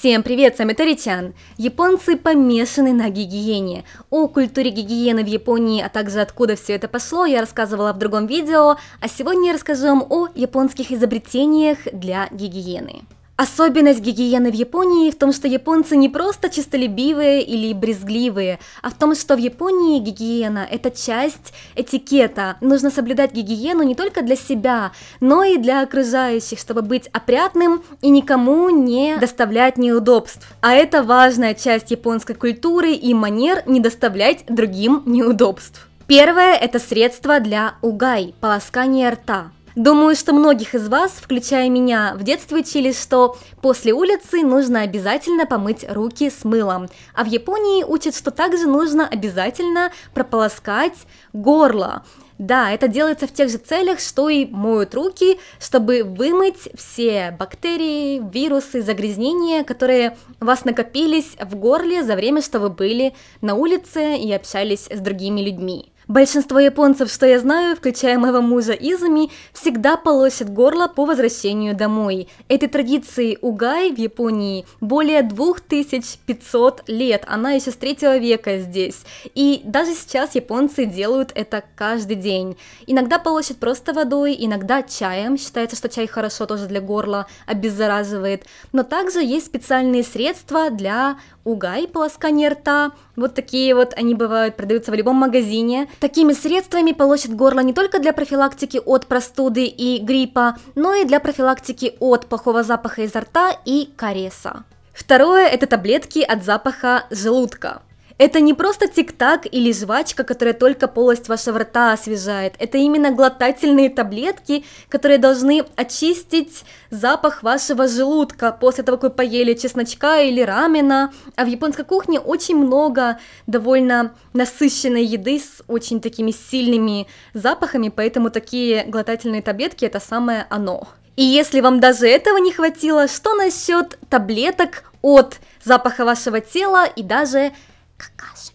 Всем привет, с вами Таритян. Японцы помешаны на гигиене. О культуре гигиены в Японии, а также откуда все это пошло, я рассказывала в другом видео, а сегодня я расскажу вам о японских изобретениях для гигиены. Особенность гигиены в Японии в том, что японцы не просто чистолюбивые или брезгливые, а в том, что в Японии гигиена – это часть этикета. Нужно соблюдать гигиену не только для себя, но и для окружающих, чтобы быть опрятным и никому не доставлять неудобств. А это важная часть японской культуры и манер не доставлять другим неудобств. Первое – это средство для угай – (полоскание рта. Думаю, что многих из вас, включая меня, в детстве учили, что после улицы нужно обязательно помыть руки с мылом. А в Японии учат, что также нужно обязательно прополоскать горло. Да, это делается в тех же целях, что и моют руки, чтобы вымыть все бактерии, вирусы, загрязнения, которые у вас накопились в горле за время, что вы были на улице и общались с другими людьми. Большинство японцев, что я знаю, включая моего мужа Изуми, всегда полосят горло по возвращению домой. Этой традиции угай в Японии более 2500 лет, она еще с третьего века здесь. И даже сейчас японцы делают это каждый день. Иногда полосят просто водой, иногда чаем, считается, что чай хорошо тоже для горла, обеззараживает. Но также есть специальные средства для угай, полоскание рта. Вот такие вот они бывают, продаются в любом магазине. Такими средствами полощет горло не только для профилактики от простуды и гриппа, но и для профилактики от плохого запаха изо рта и кареса. Второе – это таблетки от запаха желудка. Это не просто тик-так или жвачка, которая только полость вашего рта освежает. Это именно глотательные таблетки, которые должны очистить запах вашего желудка после того, как вы поели чесночка или рамена. А в японской кухне очень много довольно насыщенной еды с очень такими сильными запахами, поэтому такие глотательные таблетки это самое оно. И если вам даже этого не хватило, что насчет таблеток от запаха вашего тела и даже какашек.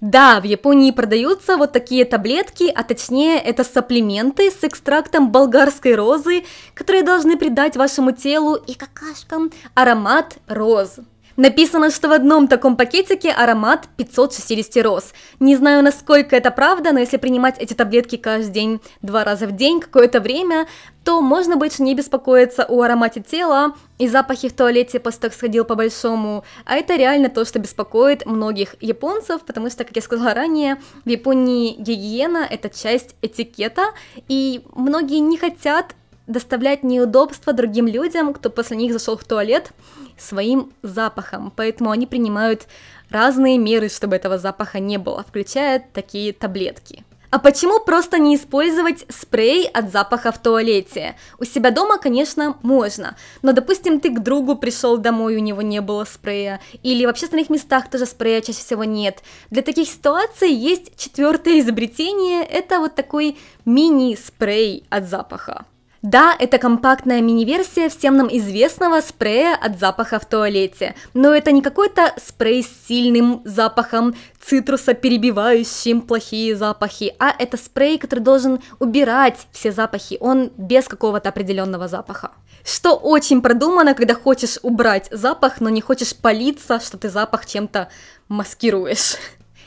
Да, в Японии продаются вот такие таблетки, а точнее это саплименты с экстрактом болгарской розы, которые должны придать вашему телу и какашкам аромат розы. Написано, что в одном таком пакетике аромат 560 роз. Не знаю, насколько это правда, но если принимать эти таблетки каждый день, два раза в день, какое-то время, то можно больше не беспокоиться о аромате тела и запахе в туалете после того, сходил по большому. А это реально то, что беспокоит многих японцев, потому что, как я сказала ранее, в Японии гигиена — это часть этикета, и многие не хотят доставлять неудобства другим людям, кто после них зашел в туалет, своим запахом. Поэтому они принимают разные меры, чтобы этого запаха не было, включая такие таблетки. А почему просто не использовать спрей от запаха в туалете? У себя дома, конечно, можно, но, допустим, ты к другу пришел домой, у него не было спрея, или в общественных местах тоже спрея чаще всего нет. Для таких ситуаций есть четвертое изобретение, это вот такой мини-спрей от запаха. Да, это компактная мини-версия всем нам известного спрея от запаха в туалете, но это не какой-то спрей с сильным запахом цитруса, перебивающим плохие запахи, а это спрей, который должен убирать все запахи, он без какого-то определенного запаха. Что очень продумано, когда хочешь убрать запах, но не хочешь палиться, что ты запах чем-то маскируешь.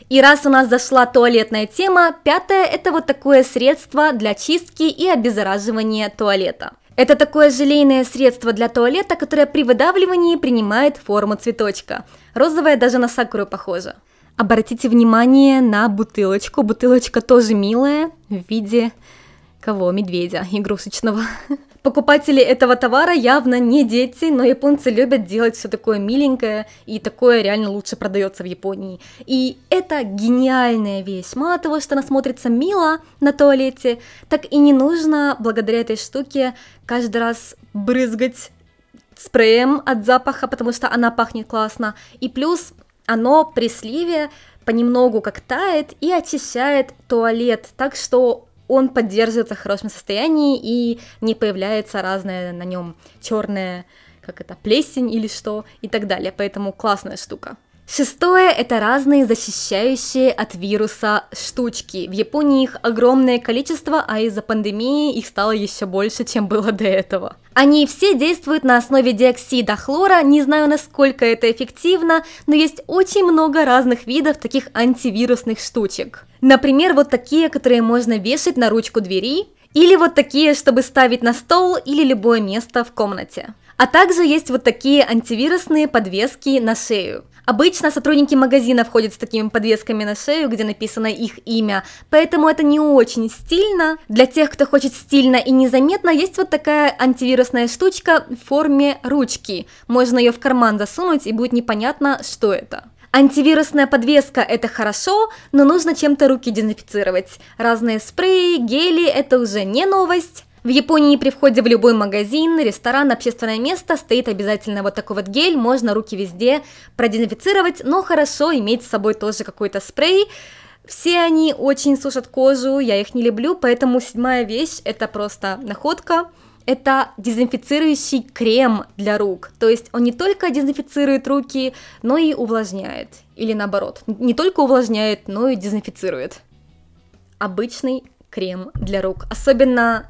И раз у нас зашла туалетная тема, пятое – это вот такое средство для чистки и обеззараживания туалета. Это такое желейное средство для туалета, которое при выдавливании принимает форму цветочка. Розовая даже на сакуру похожа. Обратите внимание на бутылочку. Бутылочка тоже милая в виде кого? Медведя игрушечного. Покупатели этого товара явно не дети, но японцы любят делать все такое миленькое, и такое реально лучше продается в Японии. И это гениальная вещь. Мало того, что она смотрится мило на туалете, так и не нужно благодаря этой штуке каждый раз брызгать спреем от запаха, потому что она пахнет классно. И плюс оно при сливе понемногу как тает и очищает туалет, так что он поддерживается в хорошем состоянии и не появляется разная на нем черная, как это, плесень или что и так далее. Поэтому классная штука. Шестое – это разные защищающие от вируса штучки. В Японии их огромное количество, а из-за пандемии их стало еще больше, чем было до этого. Они все действуют на основе диоксида хлора, не знаю, насколько это эффективно, но есть очень много разных видов таких антивирусных штучек. Например, вот такие, которые можно вешать на ручку двери, или вот такие, чтобы ставить на стол или любое место в комнате. А также есть вот такие антивирусные подвески на шею. Обычно сотрудники магазина входят с такими подвесками на шею, где написано их имя, поэтому это не очень стильно. Для тех, кто хочет стильно и незаметно, есть вот такая антивирусная штучка в форме ручки. Можно ее в карман засунуть и будет непонятно, что это. Антивирусная подвеска – это хорошо, но нужно чем-то руки дезинфицировать. Разные спреи, гели – это уже не новость. В Японии при входе в любой магазин, ресторан, общественное место стоит обязательно вот такой вот гель, можно руки везде продезинфицировать, но хорошо иметь с собой тоже какой-то спрей. Все они очень сушат кожу, я их не люблю, поэтому седьмая вещь это просто находка, это дезинфицирующий крем для рук. То есть он не только дезинфицирует руки, но и увлажняет. Или наоборот, не только увлажняет, но и дезинфицирует. Обычный крем для рук. Особенно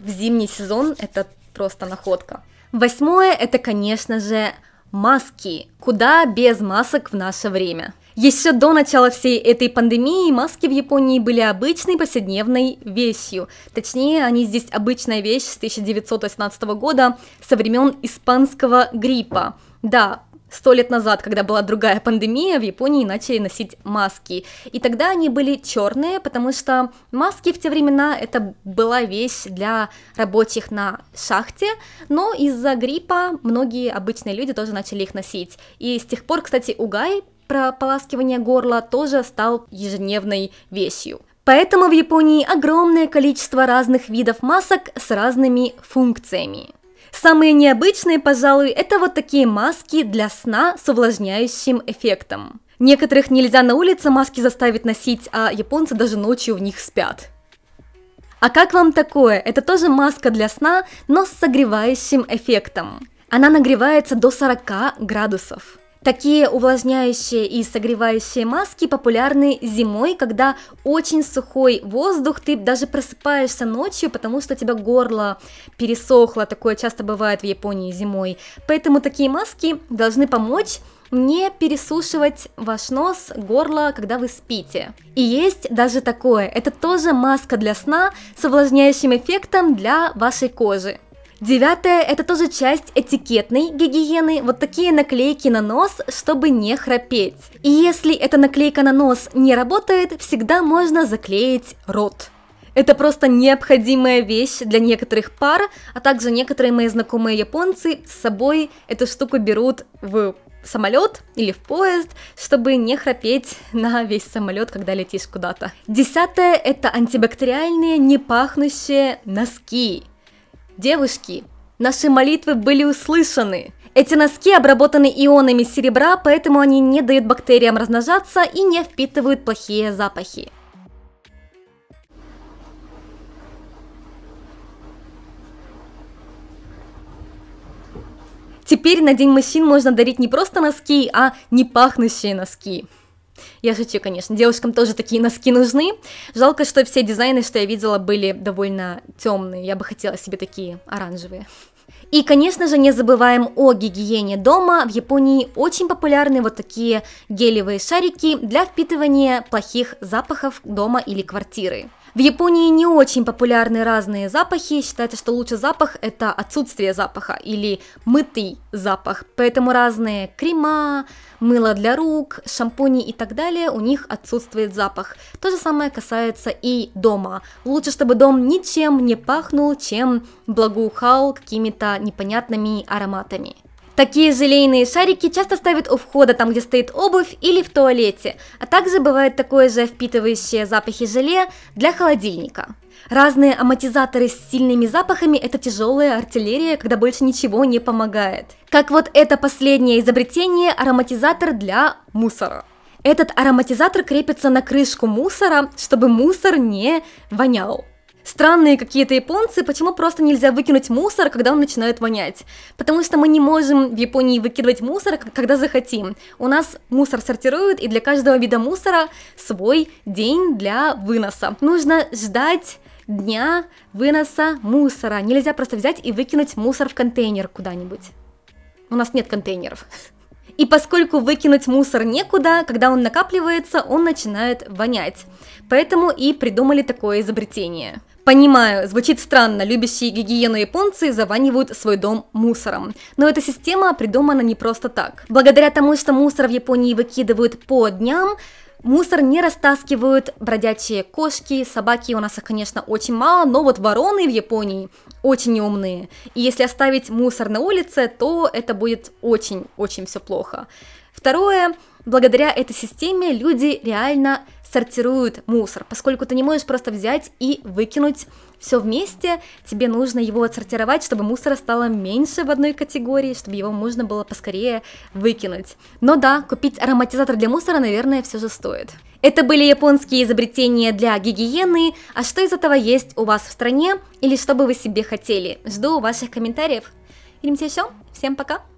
в зимний сезон это просто находка. Восьмое это, конечно же, маски. Куда без масок в наше время? Еще до начала всей этой пандемии маски в Японии были обычной повседневной вещью. Точнее, они здесь обычная вещь с 1918 года, со времен испанского гриппа. Да, сто лет назад, когда была другая пандемия, в Японии начали носить маски. И тогда они были черные, потому что маски в те времена это была вещь для рабочих на шахте, но из-за гриппа многие обычные люди тоже начали их носить. И с тех пор, кстати, угай прополаскивание горла тоже стал ежедневной вещью. Поэтому в Японии огромное количество разных видов масок с разными функциями. Самые необычные, пожалуй, это вот такие маски для сна с увлажняющим эффектом. Некоторых нельзя на улице маски заставить носить, а японцы даже ночью в них спят. А как вам такое? Это тоже маска для сна, но с согревающим эффектом. Она нагревается до 40 градусов. Такие увлажняющие и согревающие маски популярны зимой, когда очень сухой воздух, ты даже просыпаешься ночью, потому что у тебя горло пересохло, такое часто бывает в Японии зимой. Поэтому такие маски должны помочь не пересушивать ваш нос, горло, когда вы спите. И есть даже такое, это тоже маска для сна с увлажняющим эффектом для вашей кожи. Девятое – это тоже часть этикетной гигиены, вот такие наклейки на нос, чтобы не храпеть. И если эта наклейка на нос не работает, всегда можно заклеить рот. Это просто необходимая вещь для некоторых пар, а также некоторые мои знакомые японцы с собой эту штуку берут в самолет или в поезд, чтобы не храпеть на весь самолет, когда летишь куда-то. Десятое – это антибактериальные не пахнущие носки. Девушки, наши молитвы были услышаны. Эти носки обработаны ионами серебра, поэтому они не дают бактериям размножаться и не впитывают плохие запахи. Теперь на День мужчин можно дарить не просто носки, а не пахнущие носки. Я шучу, конечно, девушкам тоже такие носки нужны. Жалко, что все дизайны, что я видела, были довольно темные. Я бы хотела себе такие оранжевые. И, конечно же, не забываем о гигиене дома. В Японии очень популярны вот такие гелевые шарики для впитывания плохих запахов дома или квартиры. В Японии не очень популярны разные запахи, считается, что лучший запах – это отсутствие запаха или мытый запах, поэтому разные крема, мыло для рук, шампуни и так далее, у них отсутствует запах. То же самое касается и дома. Лучше, чтобы дом ничем не пахнул, чем благоухал какими-то непонятными ароматами. Такие желейные шарики часто ставят у входа, там где стоит обувь или в туалете, а также бывает такое же впитывающее запахи желе для холодильника. Разные ароматизаторы с сильными запахами – это тяжелая артиллерия, когда больше ничего не помогает. Как вот это последнее изобретение – ароматизатор для мусора. Этот ароматизатор крепится на крышку мусора, чтобы мусор не вонял. Странные какие-то японцы, почему просто нельзя выкинуть мусор, когда он начинает вонять? Потому что мы не можем в Японии выкидывать мусор, когда захотим. У нас мусор сортируют, и для каждого вида мусора свой день для выноса. Нужно ждать дня выноса мусора. Нельзя просто взять и выкинуть мусор в контейнер куда-нибудь. У нас нет контейнеров. И поскольку выкинуть мусор некуда, когда он накапливается, он начинает вонять. Поэтому и придумали такое изобретение. Понимаю, звучит странно, любящие гигиену японцы заванивают свой дом мусором. Но эта система придумана не просто так. Благодаря тому, что мусор в Японии выкидывают по дням, Мусор не растаскивают бродячие кошки, собаки у нас их, конечно, очень мало, но вот вороны в Японии очень умные. И если оставить мусор на улице, то это будет очень-очень все плохо. Второе, благодаря этой системе люди реально сортируют мусор, поскольку ты не можешь просто взять и выкинуть все вместе, тебе нужно его отсортировать, чтобы мусора стало меньше в одной категории, чтобы его можно было поскорее выкинуть. Но да, купить ароматизатор для мусора, наверное, все же стоит. Это были японские изобретения для гигиены, а что из этого есть у вас в стране или что бы вы себе хотели? Жду ваших комментариев. Увидимся еще, всем пока!